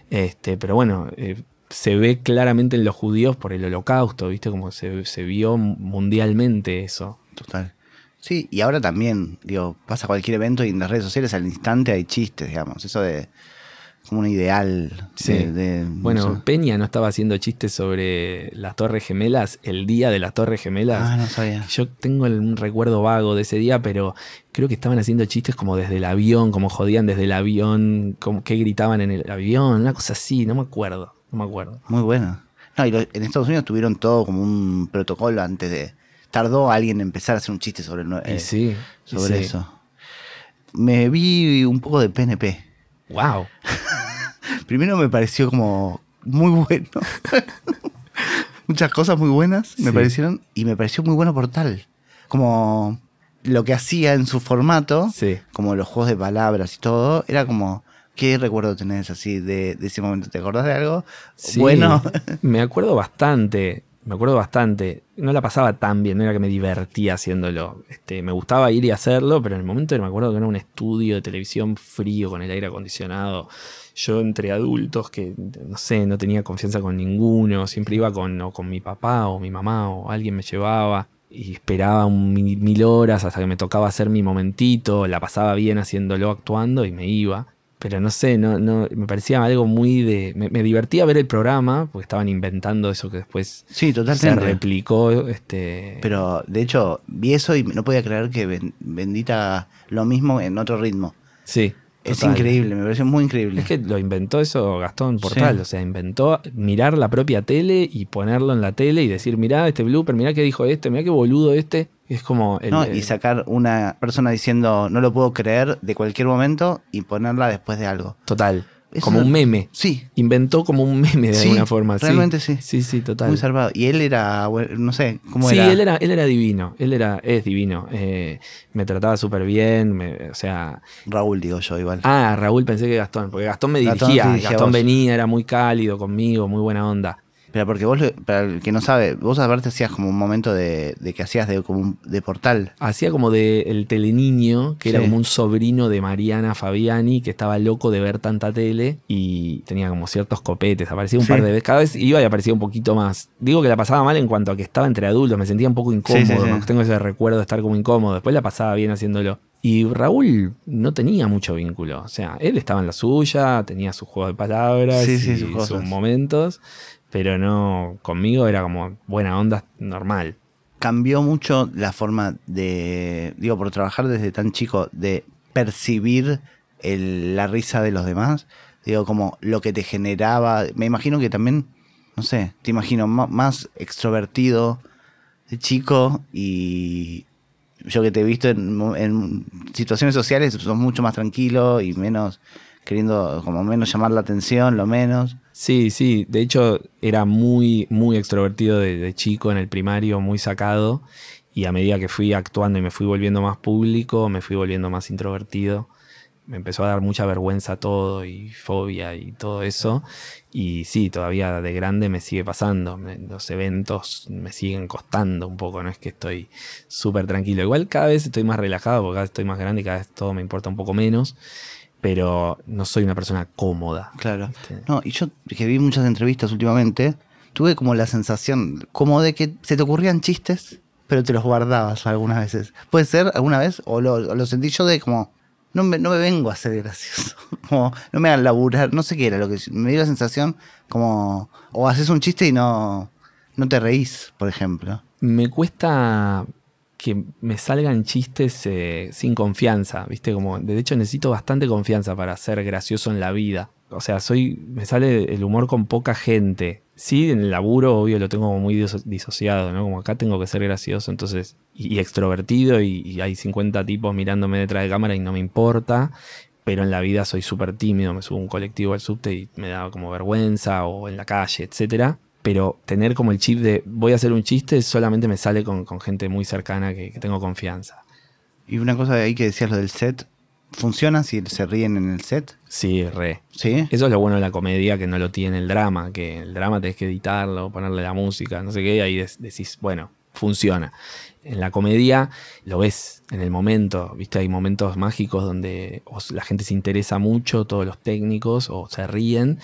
Este, pero bueno, eh, se ve claramente en los judíos por el holocausto, ¿viste? Como se, se vio mundialmente eso. Total. Sí, y ahora también, digo, pasa cualquier evento y en las redes sociales al instante hay chistes, digamos. Eso de como un ideal. Sí. bueno, Peña no estaba haciendo chistes sobre las Torres Gemelas, el día de las Torres Gemelas. Ah, no sabía. Yo tengo un recuerdo vago de ese día, pero creo que estaban haciendo chistes como desde el avión, como jodían desde el avión, como que gritaban en el avión, una cosa así, no me acuerdo, no me acuerdo. Muy bueno. No, y en Estados Unidos tuvieron todo como un protocolo antes de... Tardó alguien en empezar a hacer un chiste sobre, eh, sí, sobre eso. Me vi un poco de PNP wow. *laughs* Primero me pareció como muy bueno. *laughs* Muchas cosas muy buenas me parecieron y me pareció muy bueno por tal. Como lo que hacía en su formato, como los juegos de palabras y todo, era como, ¿qué recuerdo tenés así de, ese momento? ¿Te acordás de algo? bueno. me acuerdo bastante me acuerdo bastante, no la pasaba tan bien, no era que me divertía haciéndolo. Este, me gustaba ir y hacerlo, pero en el momento me acuerdo que era un estudio de televisión frío con el aire acondicionado. Yo entre adultos que, no sé, no tenía confianza con ninguno, siempre iba con, con mi papá o mi mamá o alguien me llevaba y esperaba mil horas hasta que me tocaba hacer mi momentito, la pasaba bien haciéndolo, actuando y me iba pero no sé, no, no, me parecía algo muy de. Me, divertía ver el programa, porque estaban inventando eso que después sí, se replicó. Este... Pero de hecho, vi eso y no podía creer que bendita lo mismo en otro ritmo. Sí. Es increíble, me parece muy increíble. Es que lo inventó eso Gastón Portal, o sea, inventó mirar la propia tele y ponerlo en la tele y decir, mirá este blooper, mirá qué dijo este, mirá qué boludo este. Es como. no, y sacar una persona diciendo no lo puedo creer de cualquier momento y ponerla después de algo. Total. como un meme. Sí. Inventó como un meme de alguna forma. Realmente sí. sí. Sí, total. Muy salvado. Y él era, no sé, ¿cómo era? Sí, él era, él era divino. Él era, es divino. Eh, me trataba súper bien. o sea. Raúl, digo yo, igual. Ah, Raúl pensé que Gastón, porque Gastón me dirigía Gastón venía, era muy cálido conmigo, muy buena onda. Pero porque vos, para el que no sabe, vos aparte hacías como un momento de, que hacías de, como un, portal. Hacía como de el teleniño, que era como un sobrino de Mariana Fabiani, que estaba loco de ver tanta tele y tenía como ciertos copetes. Aparecía un par de veces, cada vez iba y aparecía un poquito más. Digo que la pasaba mal en cuanto a que estaba entre adultos, me sentía un poco incómodo, tengo ese recuerdo de estar como incómodo. Después la pasaba bien haciéndolo. Y Raúl no tenía mucho vínculo. O sea, él estaba en la suya, tenía su juego de palabras sí, sí, sus momentos pero no, conmigo era como buena onda normal. ¿Cambió mucho la forma de, digo, por trabajar desde tan chico, de percibir la risa de los demás? Digo, como lo que te generaba, me imagino que también, no sé, te imagino más extrovertido de chico y, yo que te he visto en, en, situaciones sociales sos mucho más tranquilo y menos queriendo como menos llamar la atención, lo menos. Sí, sí, de hecho era muy, muy extrovertido de, de chico en el primario, muy sacado, y a medida que fui actuando y me fui volviendo más público, me fui volviendo más introvertido me empezó a dar mucha vergüenza todo y fobia y todo eso. Y sí, todavía de grande me sigue pasando. los eventos me siguen costando un poco, no es que estoy súper tranquilo. Igual cada vez estoy más relajado, porque cada vez estoy más grande y cada vez todo me importa un poco menos pero no soy una persona cómoda. Claro. Este. No, y yo que vi muchas entrevistas últimamente, tuve como la sensación como de que se te ocurrían chistes, pero te los guardabas algunas veces. Puede ser alguna vez, o lo, sentí yo de como, no me, no me vengo a ser gracioso, *laughs* como no me hagan laburar, no sé qué era lo que me dio la sensación como, o haces un chiste y no, no te reís, por ejemplo. Me cuesta que me salgan chistes eh, sin confianza, ¿viste? Como, de hecho, necesito bastante confianza para ser gracioso en la vida. O sea, soy, me sale el humor con poca gente. Sí, en el laburo, obvio, lo tengo muy disociado, ¿no? Como acá tengo que ser gracioso, entonces, y, extrovertido, y, hay 50 tipos mirándome detrás de cámara y no me importa. Pero en la vida soy súper tímido, me subo a un colectivo al subte y me da como vergüenza, o en la calle, etcétera pero tener como el chip de voy a hacer un chiste solamente me sale con, gente muy cercana que, tengo confianza. Y una cosa de ahí que decías lo del set, ¿funciona si se ríen en el set? Sí, re. Sí. Eso es lo bueno de la comedia, que no lo tiene el drama, que el drama tenés que editarlo, ponerle la música, no sé qué, y ahí decís, bueno, funciona. En la comedia lo ves en el momento, ¿viste? Hay momentos mágicos donde la gente se interesa mucho, todos los técnicos, o se ríen.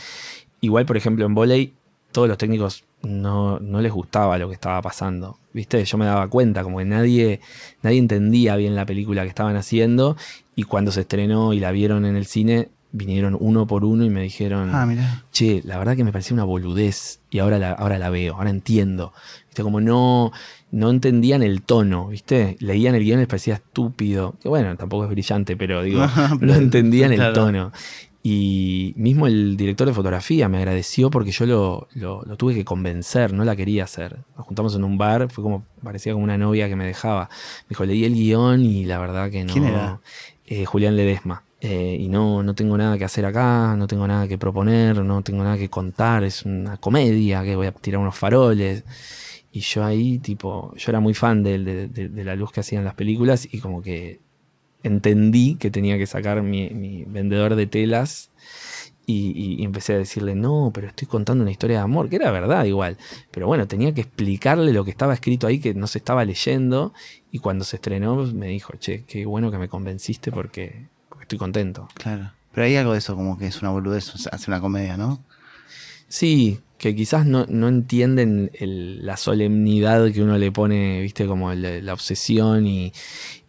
Igual, por ejemplo, en Volley todos los técnicos no, no, les gustaba lo que estaba pasando. ¿Viste? Yo me daba cuenta, como que nadie, nadie entendía bien la película que estaban haciendo. Y cuando se estrenó y la vieron en el cine, vinieron uno por uno y me dijeron, ah, che, la verdad que me parecía una boludez y ahora la, ahora la veo, ahora entiendo. ¿Viste? Como no, no entendían el tono, ¿viste? Leían el guión y les parecía estúpido, que bueno, tampoco es brillante, pero digo, *laughs* no entendían el tono. Y mismo el director de fotografía me agradeció porque yo lo, tuve que convencer, no la quería hacer. Nos juntamos en un bar, fue como, parecía como una novia que me dejaba. Me dijo, leí el guión y la verdad que no. ¿Quién era? Eh, Julián Ledesma. Eh, y no, no tengo nada que hacer acá, no tengo nada que proponer, no tengo nada que contar, es una comedia que voy a tirar unos faroles. Y yo ahí, tipo, yo era muy fan de la luz que hacían las películas y como que entendí que tenía que sacar mi, vendedor de telas y, empecé a decirle, no, pero estoy contando una historia de amor, que era verdad igual. Pero bueno, tenía que explicarle lo que estaba escrito ahí, que no se estaba leyendo. Y cuando se estrenó pues, me dijo, che, qué bueno que me convenciste porque, estoy contento. Claro. Pero hay algo de eso, como que es una boludez, hace una comedia, ¿no? Sí, que quizás no, entienden la solemnidad que uno le pone, viste, como la obsesión y,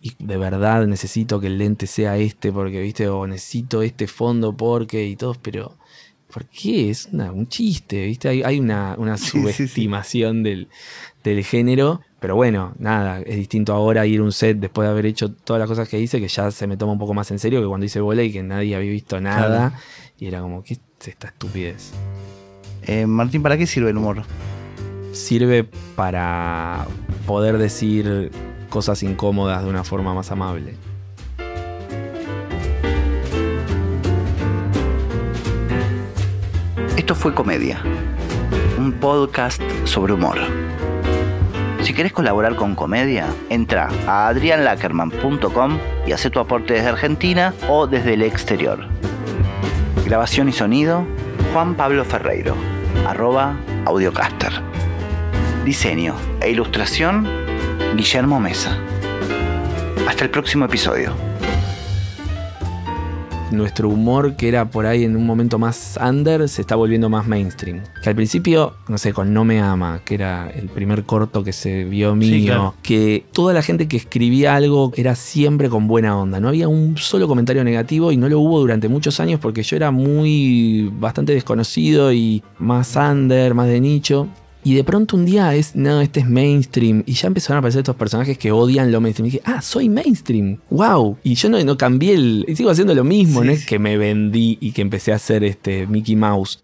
y de verdad necesito que el lente sea este porque, viste, o necesito este fondo porque y todo, pero ¿por qué? Es un chiste, viste, hay, una, *laughs* subestimación del, género. Pero bueno, nada, es distinto ahora ir un set después de haber hecho todas las cosas que hice, que ya se me toma un poco más en serio que cuando hice y que nadie había visto nada. Y era como, ¿qué es esta estupidez? Eh, Martín, ¿para qué sirve el humor? Sirve para poder decir cosas incómodas de una forma más amable. Esto fue Comedia, un podcast sobre humor. Si quieres colaborar con Comedia, entra a adrianlackerman.com y hace tu aporte desde Argentina o desde el exterior. Grabación y sonido, Juan Pablo Ferreiro, arroba Audiocaster. Diseño e ilustración, Guillermo Mesa. Hasta el próximo episodio. Nuestro humor, que era por ahí en un momento más under, se está volviendo más mainstream. Que al principio, no sé, con No Me Ama, que era el primer corto que se vio mío, que toda la gente que escribía algo era siempre con buena onda. No había un solo comentario negativo y no lo hubo durante muchos años porque yo era muy bastante desconocido y más under, más de nicho. Y de pronto un día es, no, este es mainstream. Y ya empezaron a aparecer estos personajes que odian lo mainstream. Y dije, ah, soy mainstream. ¡Wow! Y yo no, no cambié el. Y sigo haciendo lo mismo, no es que me vendí y que empecé a hacer este Mickey Mouse.